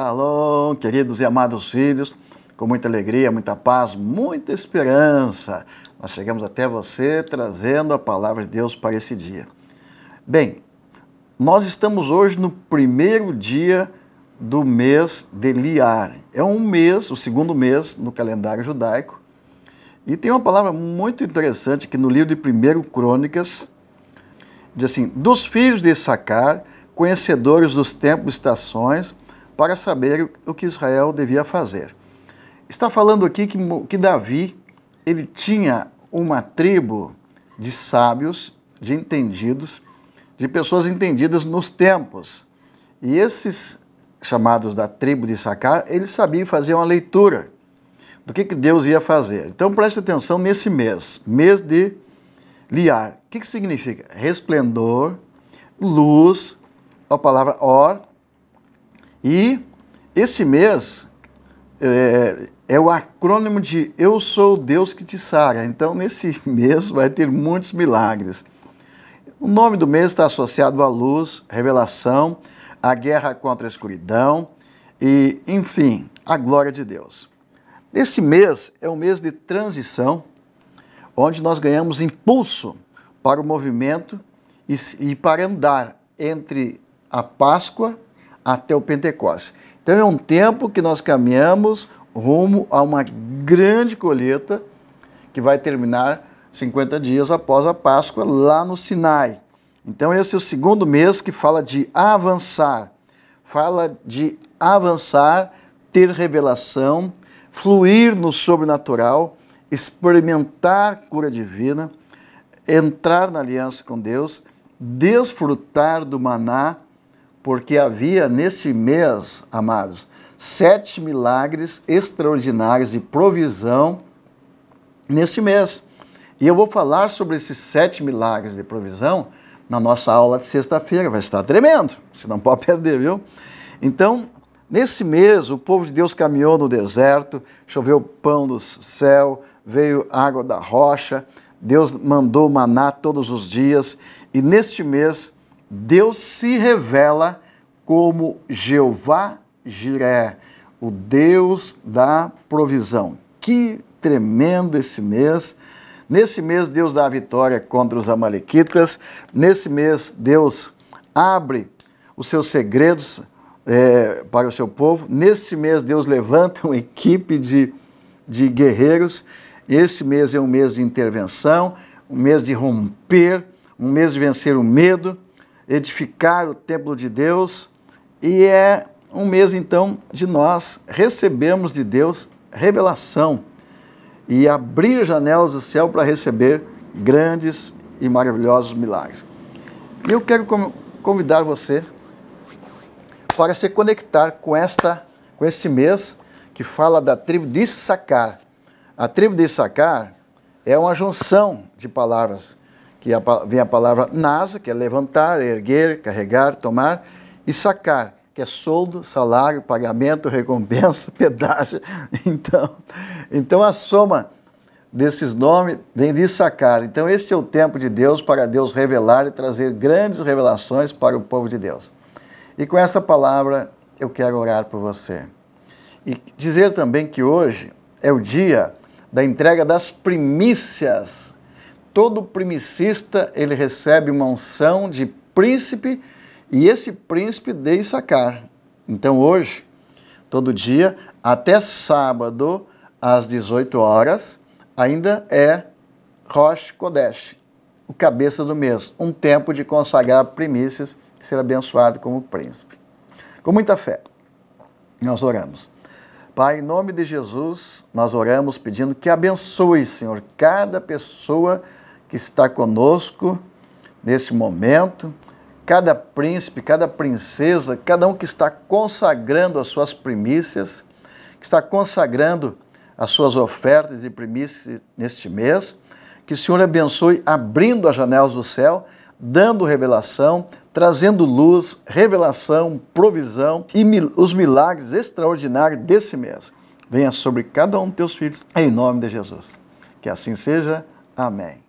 Shalom, queridos e amados filhos, com muita alegria, muita paz, muita esperança. Nós chegamos até você trazendo a palavra de Deus para esse dia. Bem, nós estamos hoje no primeiro dia do mês de Liar. É um mês, o segundo mês no calendário judaico. E tem uma palavra muito interessante que no livro de 1 Crônicas diz assim: Dos filhos de Sacar, conhecedores dos tempos e estações, para saber o que Israel devia fazer. Está falando aqui que, que Davi ele tinha uma tribo de sábios, de entendidos, de pessoas entendidas nos tempos. E esses chamados da tribo de Sacar, eles sabiam fazer uma leitura do que, que Deus ia fazer. Então preste atenção nesse mês, mês de Liar. O que, que significa? Resplendor, luz, a palavra or, e esse mês é, é, o acrônimo de Eu sou Deus que te sara. Então, nesse mês vai ter muitos milagres. O nome do mês está associado à luz, revelação, à guerra contra a escuridão e, enfim, à glória de Deus. Esse mês é um mês de transição, onde nós ganhamos impulso para o movimento e, e para andar entre a Páscoa até o Pentecostes. Então é um tempo que nós caminhamos rumo a uma grande colheita que vai terminar 50 dias após a Páscoa lá no Sinai. Então esse é o segundo mês que fala de avançar. Fala de avançar, ter revelação, fluir no sobrenatural, experimentar cura divina, entrar na aliança com Deus, desfrutar do maná porque havia nesse mês, amados, sete milagres extraordinários de provisão nesse mês. E eu vou falar sobre esses sete milagres de provisão na nossa aula de sexta-feira. Vai estar tremendo, você não pode perder, viu? Então, nesse mês, o povo de Deus caminhou no deserto, choveu pão do céu, veio água da rocha, Deus mandou maná todos os dias, e neste mês Deus se revela como Jeová Jiré, o Deus da provisão. Que tremendo esse mês! Nesse mês, Deus dá a vitória contra os Amalequitas. Nesse mês, Deus abre os seus segredos é, para o seu povo. Nesse mês, Deus levanta uma equipe de, de guerreiros. Esse mês é um mês de intervenção, um mês de romper, um mês de vencer o medo edificar o templo de Deus e é um mês então de nós recebermos de Deus revelação e abrir janelas do céu para receber grandes e maravilhosos milagres. E eu quero convidar você para se conectar com esta com esse mês que fala da tribo de Issacar. A tribo de Issacar é uma junção de palavras que vem a palavra nasa, que é levantar, erguer, carregar, tomar, e sacar, que é soldo, salário, pagamento, recompensa, pedágio. Então, então a soma desses nomes vem de sacar. Então este é o tempo de Deus para Deus revelar e trazer grandes revelações para o povo de Deus. E com essa palavra eu quero orar por você. E dizer também que hoje é o dia da entrega das primícias todo primicista ele recebe uma unção de príncipe e esse príncipe de sacar. Então hoje, todo dia, até sábado, às 18 horas, ainda é Rosh Kodesh, o cabeça do mês, um tempo de consagrar primícias e ser abençoado como príncipe. Com muita fé, nós oramos. Pai, em nome de Jesus, nós oramos pedindo que abençoe, Senhor, cada pessoa que está conosco nesse momento, cada príncipe, cada princesa, cada um que está consagrando as suas primícias, que está consagrando as suas ofertas e primícias neste mês. Que o Senhor abençoe abrindo as janelas do céu, dando revelação, trazendo luz, revelação, provisão e mil os milagres extraordinários desse mês. Venha sobre cada um dos teus filhos, em nome de Jesus. Que assim seja. Amém.